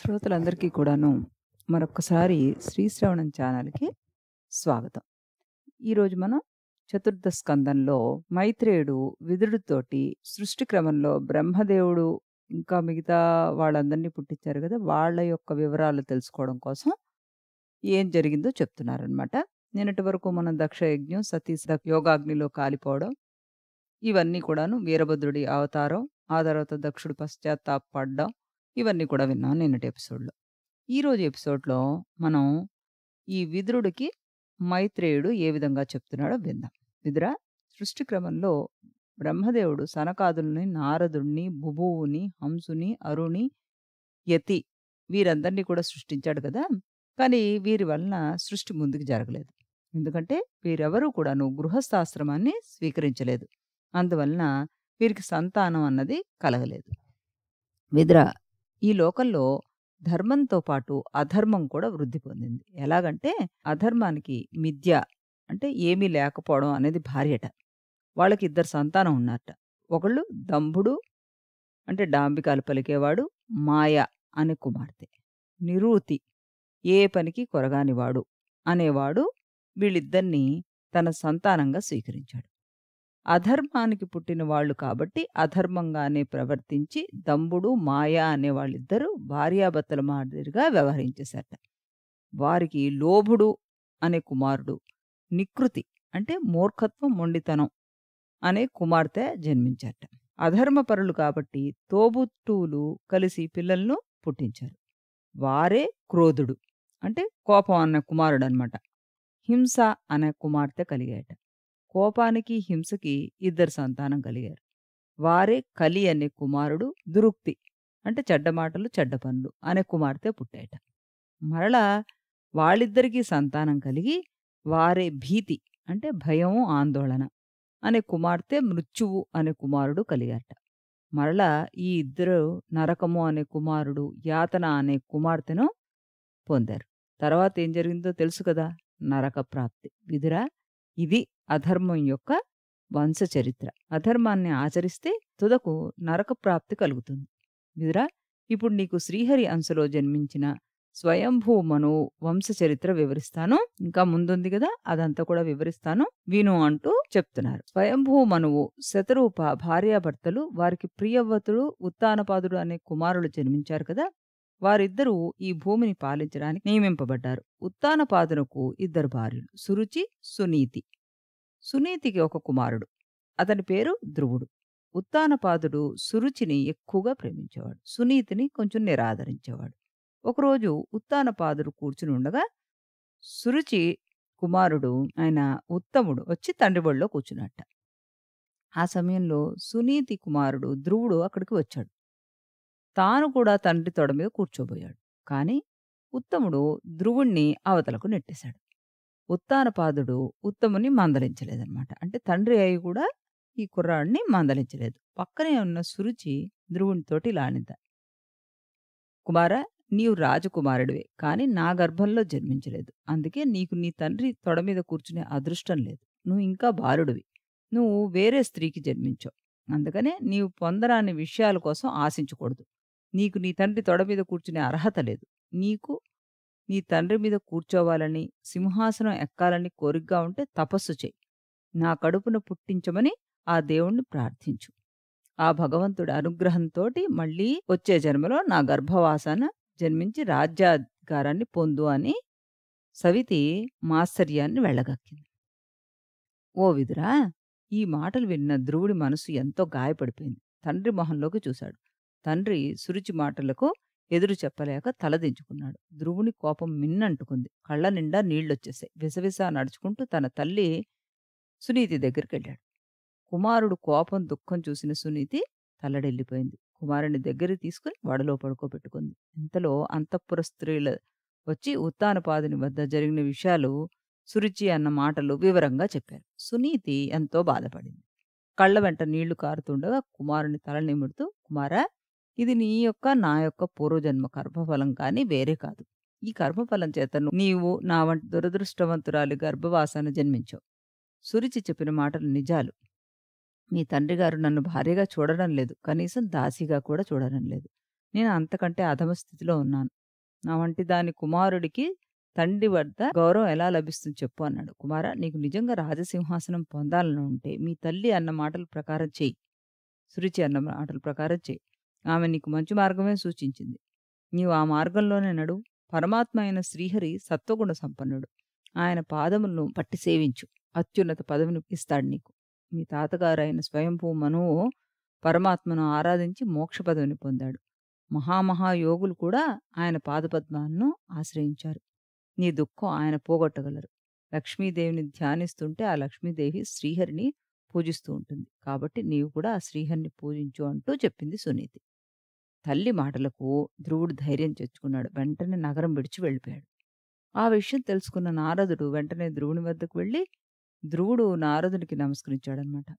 శ్రోతలందరికీ కూడాను మరొకసారి శ్రీశ్రవణం ఛానల్కి స్వాగతం ఈరోజు మనం చతుర్థ స్కందంలో మైత్రేయుడు విదుడితోటి సృష్టి క్రమంలో బ్రహ్మదేవుడు ఇంకా మిగతా వాళ్ళందరినీ పుట్టించారు కదా వాళ్ళ యొక్క వివరాలు తెలుసుకోవడం కోసం ఏం జరిగిందో చెప్తున్నారనమాట నిన్నటి వరకు మనం దక్ష యజ్ఞం సతీశ యోగాగ్నిలో కాలిపోవడం ఇవన్నీ కూడాను వీరభద్రుడి అవతారం ఆ తర్వాత దక్షుడు పశ్చాత్తాపడ్డం ఇవన్నీ కూడా విన్నాం నిన్నటి ఎపిసోడ్లో ఈరోజు ఎపిసోడ్లో మనం ఈ విదురుడికి మైత్రేయుడు ఏ విధంగా చెప్తున్నాడో విందాం విదుర సృష్టి క్రమంలో బ్రహ్మదేవుడు సనకాదుల్ని నారదుణ్ణి భుభువుని హంసుని అరుణి యతి వీరందరినీ కూడా సృష్టించాడు కదా కానీ వీరి వలన సృష్టి ముందుకు జరగలేదు ఎందుకంటే వీరెవరూ కూడాను గృహస్థాశ్రమాన్ని స్వీకరించలేదు అందువలన వీరికి సంతానం అన్నది కలగలేదు విద్ర ఈ లోకంలో ధర్మంతో పాటు అధర్మం కూడా వృద్ధి పొందింది ఎలాగంటే అధర్మానికి మిథ్య అంటే ఏమీ లేకపోవడం అనేది భార్యట వాళ్ళకి ఇద్దరు సంతానం ఉన్నారట ఒకళ్ళు దంభుడు అంటే డాంబికాలు పలికేవాడు మాయ అనే కుమార్తె నిరూతి ఏ పనికి కొరగానివాడు అనేవాడు వీళ్ళిద్దరినీ తన సంతానంగా స్వీకరించాడు అధర్మానికి పుట్టిన వాళ్ళు కాబట్టి అధర్మంగానే ప్రవర్తించి దంబుడు మాయా అనే వాళ్ళిద్దరూ భార్యాభర్తల మాదిరిగా వ్యవహరించేశారట వారికి లోభుడు అనే కుమారుడు నికృతి అంటే మూర్ఖత్వం మొండితనం అనే కుమార్తె జన్మించారట అధర్మపరులు కాబట్టి తోబుట్టువులు కలిసి పిల్లలను పుట్టించారు వారే క్రోధుడు అంటే కోపం అన్న కుమారుడు అనమాట హింస అనే కుమార్తె కలిగాయట కోపానికి హింసకి ఇద్దరు సంతానం కలిగారు వారే కలి అనే కుమారుడు దురుక్తి అంటే చెడ్డ మాటలు చెడ్డ పనులు అనే కుమార్తె పుట్టాట మరలా వాళ్ళిద్దరికీ సంతానం కలిగి వారే భీతి అంటే భయం ఆందోళన అనే కుమార్తె మృత్యువు అనే కుమారుడు కలిగారట మరలా ఈ ఇద్దరు నరకము అనే కుమారుడు యాతన అనే కుమార్తెను పొందారు తర్వాత ఏం జరిగిందో తెలుసు కదా నరక ప్రాప్తి విధురా ఇది అధర్మం యొక్క వంశచరిత్ర అధర్మాన్ని ఆచరిస్తే తుదకు నరక ప్రాప్తి కలుగుతుంది విదురా ఇప్పుడు నీకు శ్రీహరి అంశలో జన్మించిన స్వయంభూ మను వంశచరిత్ర వివరిస్తాను ఇంకా ముందుంది కదా అదంతా కూడా వివరిస్తాను విను అంటూ చెప్తున్నారు స్వయంభూ మనువు శతరూప భార్యాభర్తలు వారికి ప్రియవ్రతుడు ఉత్తానపాదుడు అనే కుమారులు జన్మించారు కదా వారిద్దరూ ఈ భూమిని పాలించడానికి నియమింపబడ్డారు ఉత్తానపాదునకు ఇద్దరు భార్యలు సురుచి సునీతి సునీతికి ఒక కుమారుడు అతని పేరు ధ్రువుడు ఉత్తానపాదుడు సురుచిని ఎక్కువగా ప్రేమించేవాడు సునీతిని కొంచెం నిరాదరించేవాడు ఒకరోజు ఉత్తానపాదుడు కూర్చుని ఉండగా సురుచి కుమారుడు ఆయన ఉత్తముడు వచ్చి తండ్రి బడిలో కూర్చున్నట్ట ఆ సమయంలో సునీతి కుమారుడు ధ్రువుడు అక్కడికి వచ్చాడు తాను కూడా తండ్రి తొడ మీద కూర్చోబోయాడు కానీ ఉత్తముడు ధ్రువుణ్ణి అవతలకు నెట్టేశాడు ఉత్తానపాదుడు ఉత్తముని మందలించలేదన్నమాట అంటే తండ్రి అయి కూడా ఈ కుర్రాడిని మందలించలేదు పక్కనే ఉన్న సురుచి ధ్రువునితోటి ఇలా కుమార నీవు రాజకుమారుడివే కానీ నా గర్భంలో జన్మించలేదు అందుకే నీకు నీ తండ్రి తొడ మీద కూర్చునే అదృష్టం లేదు నువ్వు ఇంకా బాలుడివి నువ్వు వేరే స్త్రీకి జన్మించావు అందుకనే నీవు పొందరాని విషయాల కోసం ఆశించకూడదు నీకు నీ తండ్రి తొడ మీద కూర్చునే అర్హత లేదు నీకు నీ తండ్రి మీద కూర్చోవాలని సింహాసనం ఎక్కాలని కోరికగా ఉంటే తపస్సు చేయి నా కడుపున పుట్టించమని ఆ దేవుణ్ణి ప్రార్థించు ఆ భగవంతుడి అనుగ్రహంతోటి మళ్ళీ వచ్చే జన్మలో నా గర్భవాసాన జన్మించి రాజ్యాధికారాన్ని పొందు అని సవితి మాశ్చర్యాన్ని వెళ్ళగక్కింది ఓ విదురా ఈ మాటలు విన్న ధ్రువుడి మనసు ఎంతో గాయపడిపోయింది తండ్రి మొహంలోకి చూశాడు తండ్రి సురుచి మాటలకు ఎదురు చెప్పలేక తలదించుకున్నాడు ధ్రువుని కోపం మిన్నంటుకుంది కళ్ళ నిండా నీళ్లొచ్చేసాయి విసవిస నడుచుకుంటూ తన తల్లి సునీతి దగ్గరికి వెళ్ళాడు కుమారుడు కోపం దుఃఖం చూసిన సునీతి తల్లడెళ్ళిపోయింది కుమారుని దగ్గర తీసుకుని వడలో పడుకోబెట్టుకుంది ఇంతలో అంతఃపుర స్త్రీల వచ్చి ఉత్తానపాదుని వద్ద జరిగిన విషయాలు సురుచి అన్న మాటలు వివరంగా చెప్పారు సునీతి ఎంతో బాధపడింది కళ్ళ వెంట నీళ్లు కారుతుండగా కుమారుని తల నిముడుతూ కుమారా ఇది నీ యొక్క నా యొక్క పూర్వజన్మ కర్మఫలం కానీ వేరే కాదు ఈ కర్మఫలం చేత నీవు నా వంటి దురదృష్టవంతురాలు గర్భవాసన జన్మించావు సురిచి చెప్పిన మాటలు నిజాలు మీ తండ్రి గారు నన్ను భారీగా చూడడం లేదు కనీసం దాసిగా కూడా చూడడం లేదు నేను అంతకంటే అధమ స్థితిలో ఉన్నాను నా వంటి దాని కుమారుడికి తండ్రి వద్ద గౌరవం ఎలా లభిస్తుంది చెప్పు అన్నాడు కుమార నీకు నిజంగా రాజసింహాసనం పొందాలని ఉంటే మీ తల్లి అన్న మాటల ప్రకారం చెయ్యి సురుచి అన్న మాటల ప్రకారం చెయ్యి ఆమె నీకు మంచి మార్గమే సూచించింది నీవు ఆ మార్గంలోనే నడు పరమాత్మ అయిన శ్రీహరి సత్వగుణ సంపన్నుడు ఆయన పాదములను పట్టి సేవించు అత్యున్నత పదవిని ఇస్తాడు నీకు మీ తాతగారు అయిన స్వయంభూ మనువు పరమాత్మను ఆరాధించి మోక్ష పదవిని పొందాడు మహామహాయోగులు కూడా ఆయన పాదపద్మాలను ఆశ్రయించారు నీ దుఃఖం ఆయన పోగొట్టగలరు లక్ష్మీదేవిని ధ్యానిస్తుంటే ఆ లక్ష్మీదేవి శ్రీహరిని పూజిస్తూ ఉంటుంది కాబట్టి నీవు కూడా ఆ శ్రీహరిని పూజించు అంటూ చెప్పింది సునీతి తల్లి మాటలకు ధ్రువుడు ధైర్యం తెచ్చుకున్నాడు వెంటనే నగరం విడిచి వెళ్ళిపోయాడు ఆ విషయం తెలుసుకున్న నారదుడు వెంటనే ధ్రువుని వద్దకు వెళ్ళి ధ్రువుడు నారదునికి నమస్కరించాడనమాట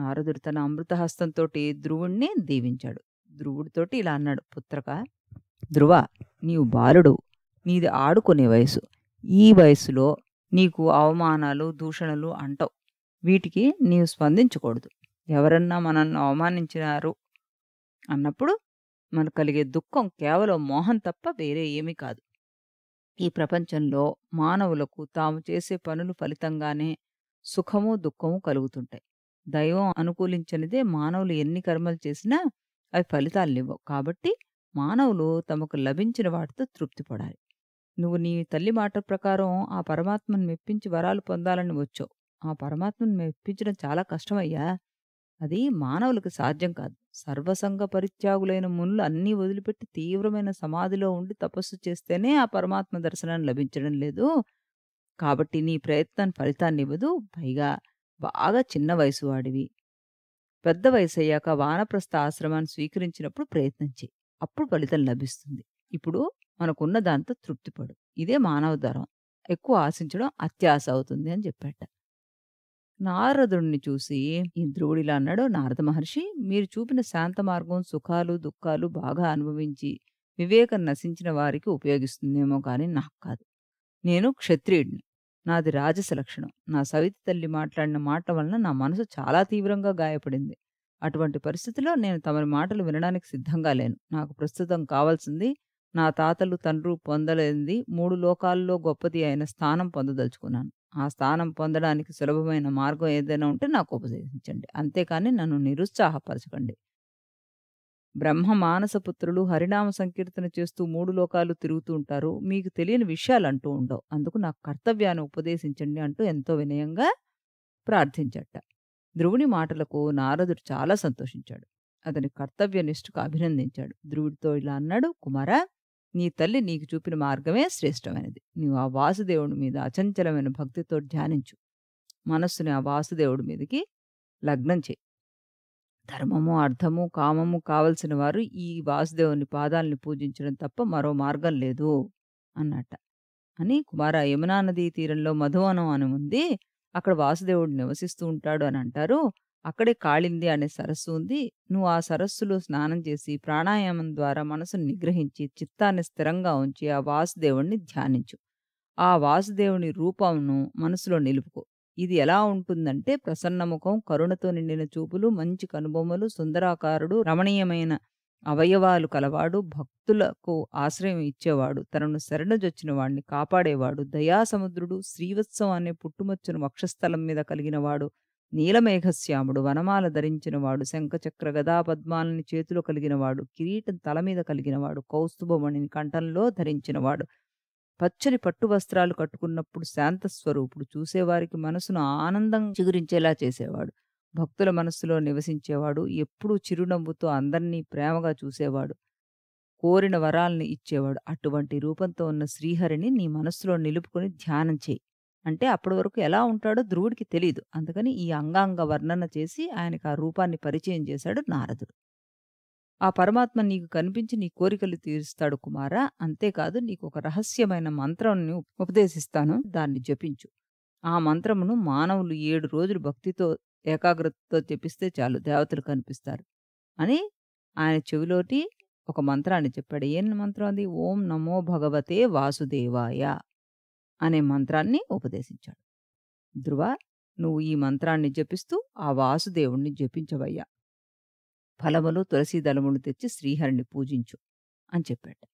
నారదుడు తన అమృతహస్తంతో ధ్రువుణ్ణి దీవించాడు ధ్రువుడితోటి ఇలా అన్నాడు పుత్రక ధ్రువ నీవు బాలుడు నీది ఆడుకునే వయసు ఈ వయసులో నీకు అవమానాలు దూషణలు అంటవు వీటికి నీవు స్పందించకూడదు ఎవరన్నా మనల్ని అవమానించినారు అన్నప్పుడు మనకు కలిగే దుఃఖం కేవలం మోహం తప్ప వేరే ఏమీ కాదు ఈ ప్రపంచంలో మానవులకు తాము చేసే పనులు ఫలితంగానే సుఖము దుఃఖము కలుగుతుంటాయి దైవం అనుకూలించనిదే మానవులు ఎన్ని కర్మలు చేసినా అవి ఫలితాలనివ్వవు కాబట్టి మానవులు తమకు లభించిన వాటితో తృప్తి పడాలి నువ్వు నీ తల్లి మాట ప్రకారం ఆ పరమాత్మను మెప్పించి వరాలు పొందాలని వచ్చావు ఆ పరమాత్మను మెప్పించడం చాలా కష్టమయ్యా అది మానవులకు సాధ్యం కాదు సర్వసంగ పరిత్యాగులైన మునులు అన్నీ వదిలిపెట్టి తీవ్రమైన సమాధిలో ఉండి తపస్సు చేస్తేనే ఆ పరమాత్మ దర్శనం లభించడం లేదు కాబట్టి నీ ప్రయత్నం ఫలితాన్ని ఇవ్వదు పైగా బాగా చిన్న వయసు వాడివి పెద్ద వయసు అయ్యాక వానప్రస్థ ఆశ్రమాన్ని స్వీకరించినప్పుడు ప్రయత్నం చేయి అప్పుడు ఫలితం లభిస్తుంది ఇప్పుడు మనకున్న దాంతో తృప్తిపడు ఇదే మానవ ధరం ఎక్కువ ఆశించడం అత్యాశ అవుతుంది అని చెప్పాట నారదుణ్ణి చూసి ఈ ధ్రువుడిలా అన్నాడు నారద మహర్షి మీరు చూపిన శాంత మార్గం సుఖాలు దుఃఖాలు బాగా అనుభవించి వివేకం నశించిన వారికి ఉపయోగిస్తుందేమో కానీ నాకు కాదు నేను క్షత్రియుడిని నాది రాజస లక్షణం నా సవితి తల్లి మాట్లాడిన మాట వలన నా మనసు చాలా తీవ్రంగా గాయపడింది అటువంటి పరిస్థితిలో నేను తమరి మాటలు వినడానికి సిద్ధంగా లేను నాకు ప్రస్తుతం కావాల్సింది నా తాతలు తండ్రు పొందలేనిది మూడు లోకాల్లో గొప్పది అయిన స్థానం పొందదలుచుకున్నాను ఆ స్థానం పొందడానికి సులభమైన మార్గం ఏదైనా ఉంటే నాకు ఉపదేశించండి అంతేకాని నన్ను నిరుత్సాహపరచకండి బ్రహ్మ మానసపుత్రులు హరినామ సంకీర్తన చేస్తూ మూడు లోకాలు తిరుగుతూ ఉంటారు మీకు తెలియని విషయాలు అంటూ ఉండవు అందుకు నా కర్తవ్యాన్ని ఉపదేశించండి అంటూ ఎంతో వినయంగా ప్రార్థించట ధ్రువుని మాటలకు నారదుడు చాలా సంతోషించాడు అతని కర్తవ్యనిష్ఠకు అభినందించాడు ధ్రువుడితో ఇలా అన్నాడు కుమారా నీ తల్లి నీకు చూపిన మార్గమే శ్రేష్టమైనది నీవు ఆ వాసుదేవుడి మీద అచంచలమైన భక్తితో ధ్యానించు మనస్సుని ఆ వాసుదేవుడి మీదకి లగ్నం చేయి ధర్మము అర్థము కామము కావలసిన వారు ఈ వాసుదేవుని పాదాలని పూజించడం తప్ప మరో మార్గం లేదు అన్నట అని కుమార యమునా నదీ తీరంలో మధువనం అని ఉంది అక్కడ వాసుదేవుడు నివసిస్తూ ఉంటాడు అని అంటారు అక్కడే కాళింది అనే సరస్సు ఉంది నువ్వు ఆ సరస్సులో స్నానం చేసి ప్రాణాయామం ద్వారా మనసును నిగ్రహించి చిత్తాన్ని స్థిరంగా ఉంచి ఆ వాసుదేవుణ్ణి ధ్యానించు ఆ వాసుదేవుని రూపంను మనసులో నిలుపుకో ఇది ఎలా ఉంటుందంటే ప్రసన్నముఖం కరుణతో నిండిన చూపులు మంచి కనుబొమ్మలు సుందరాకారుడు రమణీయమైన అవయవాలు కలవాడు భక్తులకు ఆశ్రయం ఇచ్చేవాడు తనను శరణజొచ్చిన వాడిని కాపాడేవాడు దయాసముద్రుడు శ్రీవత్సవాన్ని అనే పుట్టుమచ్చును వక్షస్థలం మీద కలిగినవాడు నీలమేఘశ్యాముడు వనమాల ధరించినవాడు శంఖచక్ర గదా పద్మాలని చేతులు కలిగినవాడు కిరీటం తల మీద కలిగినవాడు కౌస్తుభమణిని కంఠంలో ధరించినవాడు పచ్చని పట్టు వస్త్రాలు కట్టుకున్నప్పుడు శాంత స్వరూపుడు చూసేవారికి మనసును ఆనందం చిగురించేలా చేసేవాడు భక్తుల మనస్సులో నివసించేవాడు ఎప్పుడూ చిరునవ్వుతో అందరినీ ప్రేమగా చూసేవాడు కోరిన వరాల్ని ఇచ్చేవాడు అటువంటి రూపంతో ఉన్న శ్రీహరిని నీ మనస్సులో నిలుపుకొని ధ్యానం చేయి అంటే అప్పటి వరకు ఎలా ఉంటాడో ధ్రువుడికి తెలియదు అందుకని ఈ అంగాంగ వర్ణన చేసి ఆయనకు ఆ రూపాన్ని పరిచయం చేశాడు నారదుడు ఆ పరమాత్మ నీకు కనిపించి నీ కోరికలు తీరుస్తాడు కుమారా అంతేకాదు నీకు ఒక రహస్యమైన మంత్రంని ఉపదేశిస్తాను దాన్ని జపించు ఆ మంత్రమును మానవులు ఏడు రోజులు భక్తితో ఏకాగ్రతతో జపిస్తే చాలు దేవతలు కనిపిస్తారు అని ఆయన చెవిలోటి ఒక మంత్రాన్ని చెప్పాడు ఏం మంత్రం అది ఓం నమో భగవతే వాసుదేవాయ అనే మంత్రాన్ని ఉపదేశించాడు ధ్రువ నువ్వు ఈ మంత్రాన్ని జపిస్తూ ఆ వాసుదేవుణ్ణి జపించవయ్యా ఫలములు దళమును తెచ్చి శ్రీహరిని పూజించు అని చెప్పాడు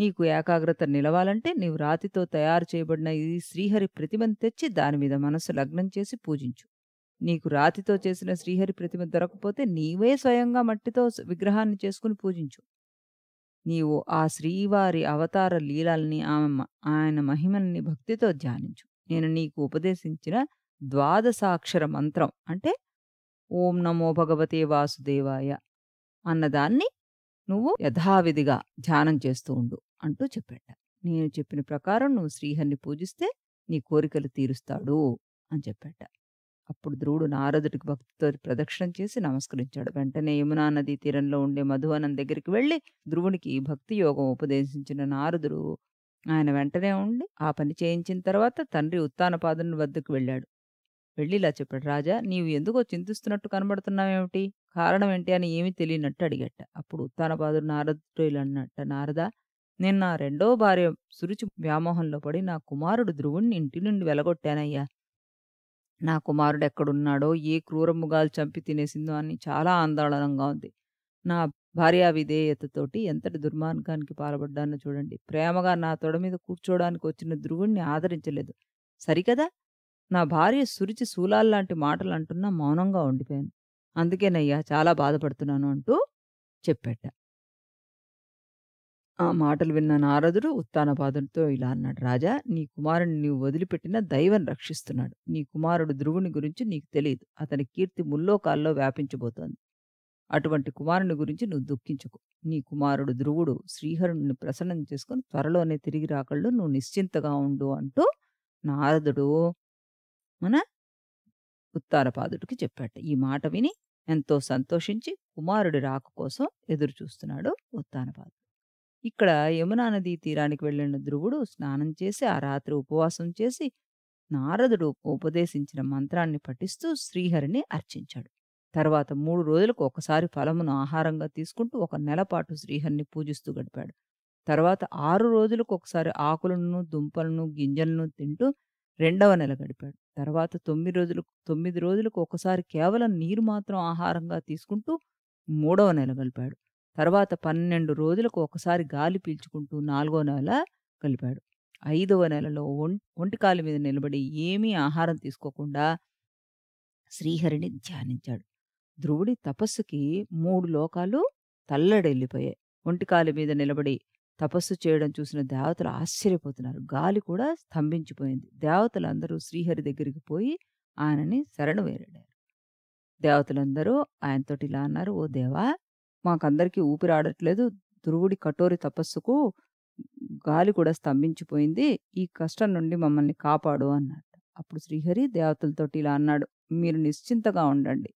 నీకు ఏకాగ్రత నిలవాలంటే నీవు రాతితో తయారు చేయబడిన ఈ శ్రీహరి ప్రతిమను తెచ్చి దానిమీద మనస్సు లగ్నం చేసి పూజించు నీకు రాతితో చేసిన శ్రీహరి ప్రతిమ దొరకపోతే నీవే స్వయంగా మట్టితో విగ్రహాన్ని చేసుకుని పూజించు నీవు ఆ శ్రీవారి అవతార లీలల్ని ఆమె ఆయన మహిమల్ని భక్తితో ధ్యానించు నేను నీకు ఉపదేశించిన ద్వాదశాక్షర మంత్రం అంటే ఓం నమో భగవతే వాసుదేవాయ అన్నదాన్ని నువ్వు యథావిధిగా ధ్యానం చేస్తూ ఉండు అంటూ చెప్పాట నేను చెప్పిన ప్రకారం నువ్వు శ్రీహరిని పూజిస్తే నీ కోరికలు తీరుస్తాడు అని చెప్పాట అప్పుడు ధ్రువుడు నారదుడికి భక్తితో ప్రదక్షిణం చేసి నమస్కరించాడు వెంటనే యమునా నది తీరంలో ఉండే మధువనం దగ్గరికి వెళ్ళి ధ్రువునికి భక్తి యోగం ఉపదేశించిన నారదుడు ఆయన వెంటనే ఉండి ఆ పని చేయించిన తర్వాత తండ్రి ఉత్తానపాదుని వద్దకు వెళ్ళాడు వెళ్ళి ఇలా చెప్పాడు రాజా నీవు ఎందుకో చింతిస్తున్నట్టు కనబడుతున్నావేమిటి కారణం ఏంటి అని ఏమీ తెలియనట్టు అడిగట అప్పుడు ఉత్తానపాదుడు నారదుడు ఇలా అన్నట్ట నారద నేను నా రెండో భార్య సురుచి వ్యామోహంలో పడి నా కుమారుడు ధ్రువుణ్ణి ఇంటి నుండి వెలగొట్టానయ్యా నా కుమారుడు ఎక్కడున్నాడో ఏ క్రూర మృగాలు చంపి తినేసిందో అని చాలా ఆందోళనంగా ఉంది నా భార్యా విధేయతతోటి ఎంతటి దుర్మార్గానికి పాల్పడ్డానో చూడండి ప్రేమగా నా తొడ మీద కూర్చోడానికి వచ్చిన ధ్రువుణ్ణి ఆదరించలేదు సరికదా నా భార్య సురిచి శూలాల్లాంటి మాటలు అంటున్నా మౌనంగా ఉండిపోయాను అందుకేనయ్యా చాలా బాధపడుతున్నాను అంటూ చెప్పెట్టా ఆ మాటలు విన్న నారదుడు ఉత్తానపాదుడితో ఇలా అన్నాడు రాజా నీ కుమారుని నీవు వదిలిపెట్టిన దైవం రక్షిస్తున్నాడు నీ కుమారుడు ధ్రువుని గురించి నీకు తెలియదు అతని కీర్తి ముల్లోకాల్లో వ్యాపించబోతోంది అటువంటి కుమారుని గురించి నువ్వు దుఃఖించకు నీ కుమారుడు ధ్రువుడు శ్రీహరుణ్ణి ప్రసన్నం చేసుకుని త్వరలోనే తిరిగి రాకళ్ళు నువ్వు నిశ్చింతగా ఉండు అంటూ నారదుడు మన ఉత్తానపాదుడికి చెప్పాట ఈ మాట విని ఎంతో సంతోషించి కుమారుడి రాక కోసం ఎదురు చూస్తున్నాడు ఉత్తానపాదుడు ఇక్కడ యమునా నదీ తీరానికి వెళ్ళిన ధ్రువుడు స్నానం చేసి ఆ రాత్రి ఉపవాసం చేసి నారదుడు ఉపదేశించిన మంత్రాన్ని పఠిస్తూ శ్రీహరిని అర్చించాడు తర్వాత మూడు రోజులకు ఒకసారి ఫలమును ఆహారంగా తీసుకుంటూ ఒక నెలపాటు శ్రీహరిని పూజిస్తూ గడిపాడు తర్వాత ఆరు రోజులకు ఒకసారి ఆకులను దుంపలను గింజలను తింటూ రెండవ నెల గడిపాడు తర్వాత తొమ్మిది రోజులకు తొమ్మిది రోజులకు ఒకసారి కేవలం నీరు మాత్రం ఆహారంగా తీసుకుంటూ మూడవ నెల గడిపాడు తర్వాత పన్నెండు రోజులకు ఒకసారి గాలి పీల్చుకుంటూ నాలుగో నెల కలిపాడు ఐదవ నెలలో ఒంటి కాలు మీద నిలబడి ఏమీ ఆహారం తీసుకోకుండా శ్రీహరిని ధ్యానించాడు ధ్రువుడి తపస్సుకి మూడు లోకాలు తల్లడెళ్ళిపోయాయి ఒంటి కాలు మీద నిలబడి తపస్సు చేయడం చూసిన దేవతలు ఆశ్చర్యపోతున్నారు గాలి కూడా స్తంభించిపోయింది దేవతలందరూ శ్రీహరి దగ్గరికి పోయి ఆయనని శరణు వేరాడారు దేవతలందరూ ఆయనతోటి ఇలా అన్నారు ఓ దేవా మాకందరికీ ఊపిరాడట్లేదు ధ్రువుడి కఠోరి తపస్సుకు గాలి కూడా స్తంభించిపోయింది ఈ కష్టం నుండి మమ్మల్ని కాపాడు అన్నాడు అప్పుడు శ్రీహరి దేవతలతోటి ఇలా అన్నాడు మీరు నిశ్చింతగా ఉండండి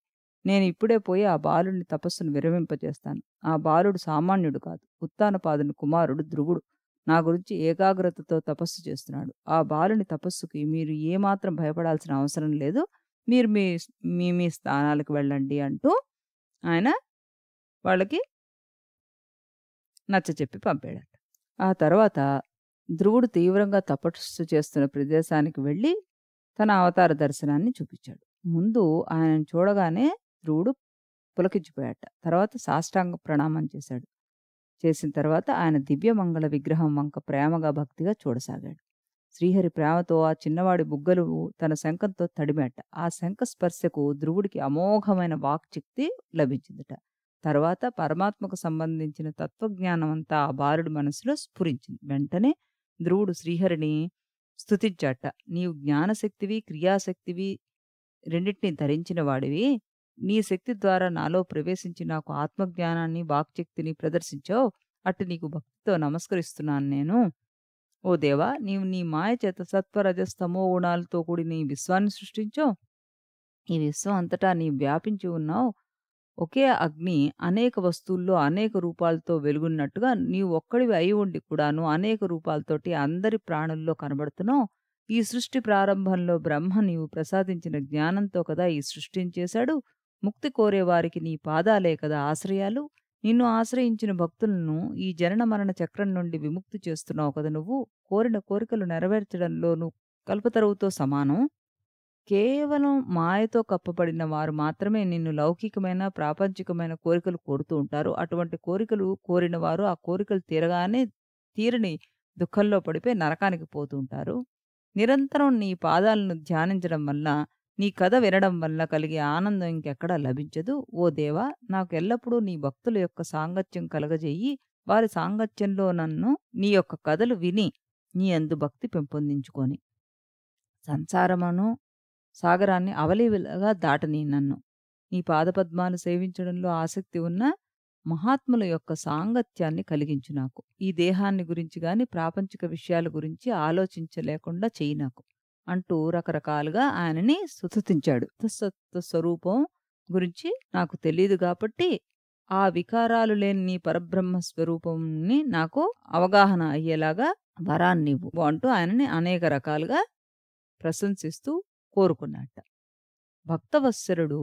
నేను ఇప్పుడే పోయి ఆ బాలుడిని తపస్సును విరమింపజేస్తాను ఆ బాలుడు సామాన్యుడు కాదు ఉత్తానపాదుని కుమారుడు ధ్రువుడు నా గురించి ఏకాగ్రతతో తపస్సు చేస్తున్నాడు ఆ బాలుని తపస్సుకి మీరు ఏమాత్రం భయపడాల్సిన అవసరం లేదు మీరు మీ మీ మీ స్థానాలకు వెళ్ళండి అంటూ ఆయన వాళ్ళకి నచ్చ చెప్పి పంపాడట ఆ తర్వాత ధ్రువుడు తీవ్రంగా తపస్సు చేస్తున్న ప్రదేశానికి వెళ్ళి తన అవతార దర్శనాన్ని చూపించాడు ముందు ఆయనను చూడగానే ధ్రువుడు పులకించిపోయాట తర్వాత సాష్టాంగ ప్రణామం చేశాడు చేసిన తర్వాత ఆయన దివ్యమంగళ విగ్రహం వంక ప్రేమగా భక్తిగా చూడసాగాడు శ్రీహరి ప్రేమతో ఆ చిన్నవాడి బుగ్గలు తన శంఖంతో తడిమేట ఆ శంఖ స్పర్శకు ధ్రువుడికి అమోఘమైన వాక్చక్తి లభించిందట తర్వాత పరమాత్మకు సంబంధించిన తత్వజ్ఞానం అంతా ఆ బారుడి మనసులో స్ఫురించింది వెంటనే ధ్రువుడు శ్రీహరిని స్థుతించాట నీవు జ్ఞానశక్తివి క్రియాశక్తివి రెండింటినీ ధరించిన వాడివి నీ శక్తి ద్వారా నాలో ప్రవేశించి నాకు ఆత్మజ్ఞానాన్ని వాక్శక్తిని ప్రదర్శించావు అటు నీకు భక్తితో నమస్కరిస్తున్నాను నేను ఓ దేవా నీవు నీ మాయ చేత సత్వరజస్తమో గుణాలతో కూడి నీ విశ్వాన్ని సృష్టించావు ఈ విశ్వం అంతటా నీ వ్యాపించి ఉన్నావు ఒకే అగ్ని అనేక వస్తువుల్లో అనేక రూపాలతో వెలుగున్నట్టుగా నీవు ఒక్కడివి అయి ఉండి కూడాను అనేక రూపాలతోటి అందరి ప్రాణుల్లో కనబడుతున్నావు ఈ సృష్టి ప్రారంభంలో బ్రహ్మ నీవు ప్రసాదించిన జ్ఞానంతో కదా ఈ సృష్టిని చేశాడు ముక్తి కోరేవారికి నీ పాదాలే కదా ఆశ్రయాలు నిన్ను ఆశ్రయించిన భక్తులను ఈ జనన మరణ చక్రం నుండి విముక్తి చేస్తున్నావు కదా నువ్వు కోరిన కోరికలు నెరవేర్చడంలోనూ కల్పతరువుతో సమానం కేవలం మాయతో కప్పబడిన వారు మాత్రమే నిన్ను లౌకికమైన ప్రాపంచికమైన కోరికలు కోరుతూ ఉంటారు అటువంటి కోరికలు కోరిన వారు ఆ కోరికలు తీరగానే తీరని దుఃఖంలో పడిపోయి నరకానికి పోతూ ఉంటారు నిరంతరం నీ పాదాలను ధ్యానించడం వల్ల నీ కథ వినడం వల్ల కలిగే ఆనందం ఇంకెక్కడా లభించదు ఓ దేవా నాకు ఎల్లప్పుడూ నీ భక్తుల యొక్క సాంగత్యం కలగజేయి వారి సాంగత్యంలో నన్ను నీ యొక్క కథలు విని నీ అందు భక్తి పెంపొందించుకొని సంసారమును సాగరాన్ని అవలీలగా దాటనీ నన్ను నీ పాదపద్మాలు సేవించడంలో ఆసక్తి ఉన్న మహాత్ముల యొక్క సాంగత్యాన్ని కలిగించు నాకు ఈ దేహాన్ని గురించి గాని ప్రాపంచిక విషయాల గురించి ఆలోచించలేకుండా చేయి నాకు అంటూ రకరకాలుగా ఆయనని సుతించాడు తత్సత్వ స్వరూపం గురించి నాకు తెలియదు కాబట్టి ఆ వికారాలు లేని నీ పరబ్రహ్మ స్వరూపంని నాకు అవగాహన అయ్యేలాగా వరాన్నివ్వు అంటూ ఆయనని అనేక రకాలుగా ప్రశంసిస్తూ కోరుకున్నట్ట భక్తవత్సరుడు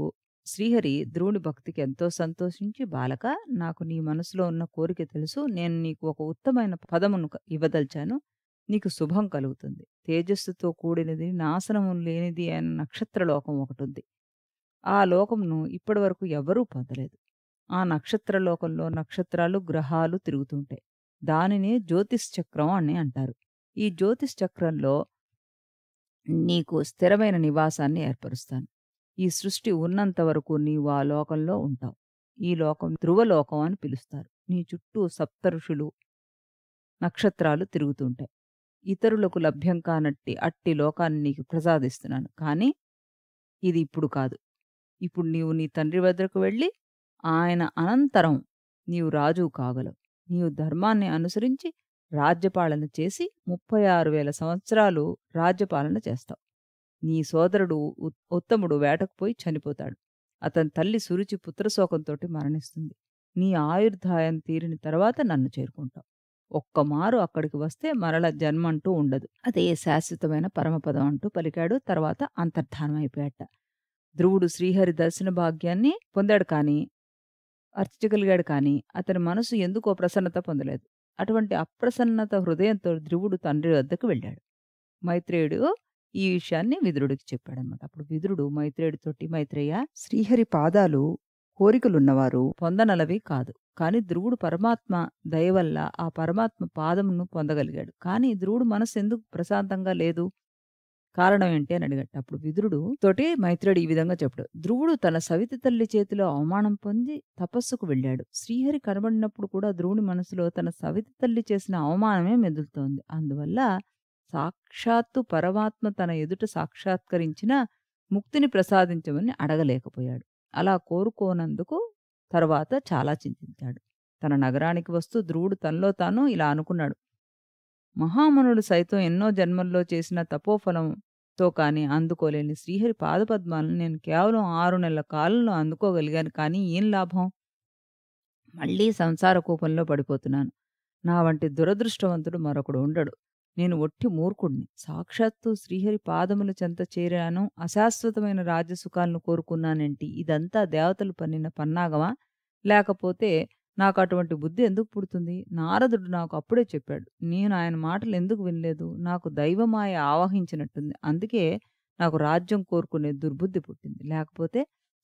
శ్రీహరి ద్రోణి భక్తికి ఎంతో సంతోషించి బాలక నాకు నీ మనసులో ఉన్న కోరిక తెలుసు నేను నీకు ఒక ఉత్తమైన పదమును ఇవ్వదల్చాను నీకు శుభం కలుగుతుంది తేజస్సుతో కూడినది నాశనము లేనిది అయిన నక్షత్రలోకం ఒకటి ఉంది ఆ లోకమును ఇప్పటి వరకు ఎవరూ పొందలేదు ఆ నక్షత్రలోకంలో నక్షత్రాలు గ్రహాలు తిరుగుతుంటాయి దానినే జ్యోతిష్ చక్రం అని అంటారు ఈ జ్యోతిష్ చక్రంలో నీకు స్థిరమైన నివాసాన్ని ఏర్పరుస్తాను ఈ సృష్టి ఉన్నంత వరకు నీవు ఆ లోకంలో ఉంటావు ఈ లోకం ధ్రువలోకం అని పిలుస్తారు నీ చుట్టూ సప్తఋషులు నక్షత్రాలు తిరుగుతుంటాయి ఇతరులకు లభ్యం కానట్టి అట్టి లోకాన్ని నీకు ప్రసాదిస్తున్నాను కానీ ఇది ఇప్పుడు కాదు ఇప్పుడు నీవు నీ తండ్రి వద్దకు వెళ్ళి ఆయన అనంతరం నీవు రాజు కాగలవు నీవు ధర్మాన్ని అనుసరించి రాజ్యపాలన చేసి ముప్పై ఆరు వేల సంవత్సరాలు రాజ్యపాలన చేస్తావు నీ సోదరుడు ఉత్తముడు వేటకు పోయి చనిపోతాడు అతని తల్లి సురుచి పుత్రశోకంతోటి మరణిస్తుంది నీ ఆయుర్ధాయం తీరిన తర్వాత నన్ను చేరుకుంటావు ఒక్కమారు అక్కడికి వస్తే మరల జన్మ ఉండదు అదే శాశ్వతమైన పరమపదం అంటూ పలికాడు తర్వాత అంతర్ధానం అయిపోయాట ధ్రువుడు శ్రీహరి దర్శన భాగ్యాన్ని పొందాడు కానీ అర్చించగలిగాడు కానీ అతని మనసు ఎందుకో ప్రసన్నత పొందలేదు అటువంటి అప్రసన్నత హృదయంతో ధ్రువుడు తండ్రి వద్దకు వెళ్ళాడు మైత్రేయుడు ఈ విషయాన్ని విదురుడికి చెప్పాడనమాట అప్పుడు విదురుడు మైత్రేయుడితోటి మైత్రేయ శ్రీహరి పాదాలు కోరికలున్నవారు పొందనలవి కాదు కానీ ధ్రువుడు పరమాత్మ దయవల్ల వల్ల ఆ పరమాత్మ పాదమును పొందగలిగాడు కానీ ధ్రువుడు మనసు ఎందుకు ప్రశాంతంగా లేదు కారణం ఏంటి అని అడిగట అప్పుడు విదురుడు తోటి మైత్రుడు ఈ విధంగా చెప్పాడు ధ్రువుడు తన సవితి తల్లి చేతిలో అవమానం పొంది తపస్సుకు వెళ్ళాడు శ్రీహరి కనబడినప్పుడు కూడా ధ్రువుని మనసులో తన సవితి తల్లి చేసిన అవమానమే మెదులుతోంది అందువల్ల సాక్షాత్తు పరమాత్మ తన ఎదుట సాక్షాత్కరించిన ముక్తిని ప్రసాదించమని అడగలేకపోయాడు అలా కోరుకోనందుకు తర్వాత చాలా చింతించాడు తన నగరానికి వస్తూ ధ్రువుడు తనలో తాను ఇలా అనుకున్నాడు మహామనుడు సైతం ఎన్నో జన్మల్లో చేసిన తపోఫలం తో కానీ అందుకోలేని శ్రీహరి పాదపద్మాలను నేను కేవలం ఆరు నెలల కాలంలో అందుకోగలిగాను కానీ ఏం లాభం మళ్లీ సంసార కూపంలో పడిపోతున్నాను నా వంటి దురదృష్టవంతుడు మరొకడు ఉండడు నేను ఒట్టి మూర్ఖుడిని సాక్షాత్తు శ్రీహరి పాదముల చెంత చేరాను అశాశ్వతమైన రాజ్యసుఖాలను కోరుకున్నానంటే ఇదంతా దేవతలు పన్నిన పన్నాగమా లేకపోతే నాకు అటువంటి బుద్ధి ఎందుకు పుడుతుంది నారదుడు నాకు అప్పుడే చెప్పాడు నేను ఆయన మాటలు ఎందుకు వినలేదు నాకు దైవమాయ ఆవాహించినట్టుంది అందుకే నాకు రాజ్యం కోరుకునే దుర్బుద్ధి పుట్టింది లేకపోతే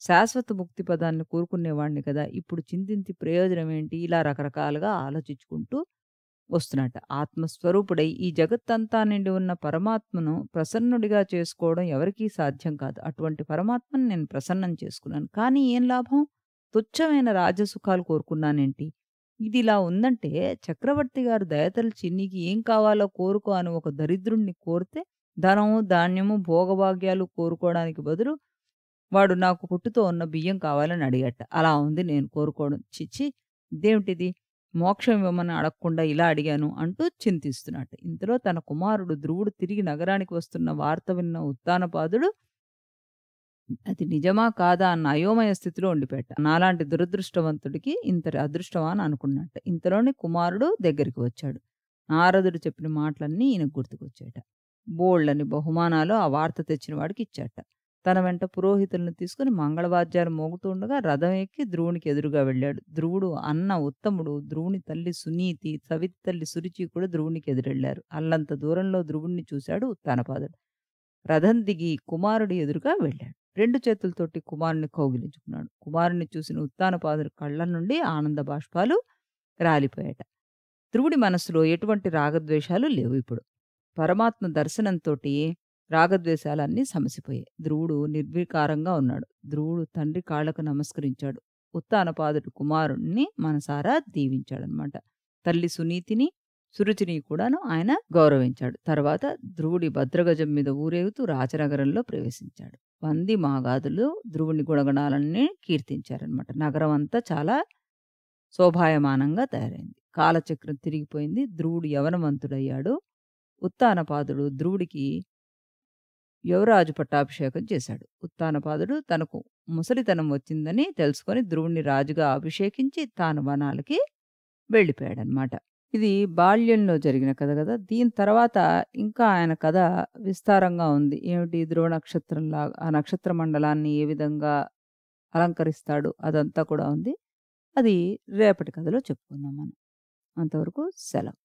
శాశ్వత ముక్తి పదాన్ని కోరుకునేవాడిని కదా ఇప్పుడు చింతింతి ప్రయోజనం ఏంటి ఇలా రకరకాలుగా ఆలోచించుకుంటూ వస్తున్నట్ట ఆత్మస్వరూపుడై ఈ జగత్తంతా నిండి ఉన్న పరమాత్మను ప్రసన్నుడిగా చేసుకోవడం ఎవరికీ సాధ్యం కాదు అటువంటి పరమాత్మను నేను ప్రసన్నం చేసుకున్నాను కానీ ఏం లాభం తుచ్చమైన రాజసుఖాలు కోరుకున్నానేంటి ఇదిలా ఉందంటే చక్రవర్తి గారు దయతలిచి నీకు ఏం కావాలో కోరుకో అని ఒక దరిద్రుణ్ణి కోరితే ధనము ధాన్యము భోగభాగ్యాలు కోరుకోవడానికి బదులు వాడు నాకు పుట్టుతో ఉన్న బియ్యం కావాలని అడిగట అలా ఉంది నేను కోరుకోవడం చిచ్చి ఇదేమిటిది మోక్షం ఇవ్వమని అడగకుండా ఇలా అడిగాను అంటూ చింతిస్తున్నట్టు ఇంతలో తన కుమారుడు ధ్రువుడు తిరిగి నగరానికి వస్తున్న వార్త విన్న ఉత్తానపాదుడు అది నిజమా కాదా అన్న అయోమయ స్థితిలో ఉండిపోయట నాలాంటి దురదృష్టవంతుడికి ఇంత అదృష్టమా అని అనుకున్నట్ట ఇంతలోనే కుమారుడు దగ్గరికి వచ్చాడు నారదుడు చెప్పిన మాటలన్నీ ఈయనకు గుర్తుకొచ్చాట బోళ్ళని బహుమానాలు ఆ వార్త తెచ్చిన వాడికి ఇచ్చాట తన వెంట పురోహితులను తీసుకుని మంగళవాద్యాలు మోగుతూ ఉండగా రథం ఎక్కి ధ్రువునికి ఎదురుగా వెళ్ళాడు ధ్రువుడు అన్న ఉత్తముడు ధ్రువుని తల్లి సునీతి సవితి తల్లి సురుచి కూడా ధ్రువునికి ఎదురెళ్లారు అల్లంత దూరంలో ధ్రువుణ్ణి చూశాడు తనపాదుడు రథం దిగి కుమారుడు ఎదురుగా వెళ్ళాడు రెండు చేతులతోటి కుమారుని కౌగిలించుకున్నాడు కుమారుని చూసిన ఉత్తానపాదుడు కళ్ళ నుండి ఆనంద బాష్పాలు రాలిపోయాట ధ్రువుడి మనసులో ఎటువంటి రాగద్వేషాలు లేవు ఇప్పుడు పరమాత్మ దర్శనంతోటి రాగద్వేషాలన్నీ సమసిపోయాయి ధ్రువుడు నిర్వికారంగా ఉన్నాడు ధ్రువుడు తండ్రి కాళ్లకు నమస్కరించాడు ఉత్తానపాదుడు కుమారుణ్ణి మనసారా దీవించాడనమాట తల్లి సునీతిని సురుచిని కూడాను ఆయన గౌరవించాడు తర్వాత ధ్రువుడి భద్రగజం మీద ఊరేగుతూ రాజనగరంలో ప్రవేశించాడు వంది మాగాదులు ధ్రువుని గుణగణాలన్నీ కీర్తించారనమాట నగరం అంతా చాలా శోభాయమానంగా తయారైంది కాలచక్రం తిరిగిపోయింది ధ్రువుడు యవనవంతుడయ్యాడు ఉత్తానపాదుడు ధ్రువుడికి యువరాజు పట్టాభిషేకం చేశాడు ఉత్తానపాదుడు తనకు ముసలితనం వచ్చిందని తెలుసుకొని ధ్రువుణ్ణి రాజుగా అభిషేకించి తాను వనాలకి వెళ్ళిపోయాడనమాట ఇది బాల్యంలో జరిగిన కథ కదా దీని తర్వాత ఇంకా ఆయన కథ విస్తారంగా ఉంది ఏమిటి ధ్రువ నక్షత్రంలా ఆ నక్షత్ర మండలాన్ని ఏ విధంగా అలంకరిస్తాడు అదంతా కూడా ఉంది అది రేపటి కథలో చెప్పుకుందాం మనం అంతవరకు సెలవు